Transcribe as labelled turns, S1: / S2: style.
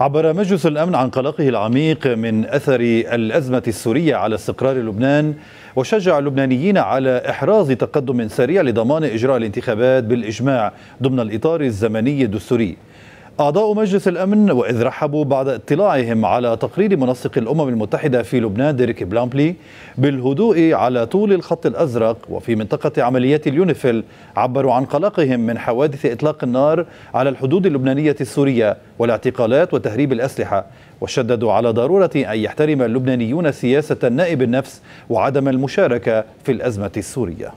S1: عبر مجلس الأمن عن قلقه العميق من أثر الأزمة السورية على استقرار لبنان وشجع اللبنانيين على إحراز تقدم سريع لضمان إجراء الانتخابات بالإجماع ضمن الإطار الزمني الدستوري أعضاء مجلس الأمن وإذ رحبوا بعد اطلاعهم على تقرير منسق الأمم المتحدة في لبنان ديريك بلامبلي بالهدوء على طول الخط الأزرق وفي منطقة عمليات اليونيفيل عبروا عن قلقهم من حوادث إطلاق النار على الحدود اللبنانية السورية والاعتقالات وتهريب الأسلحة وشددوا على ضرورة أن يحترم اللبنانيون سياسة النائب النفس وعدم المشاركة في الأزمة السورية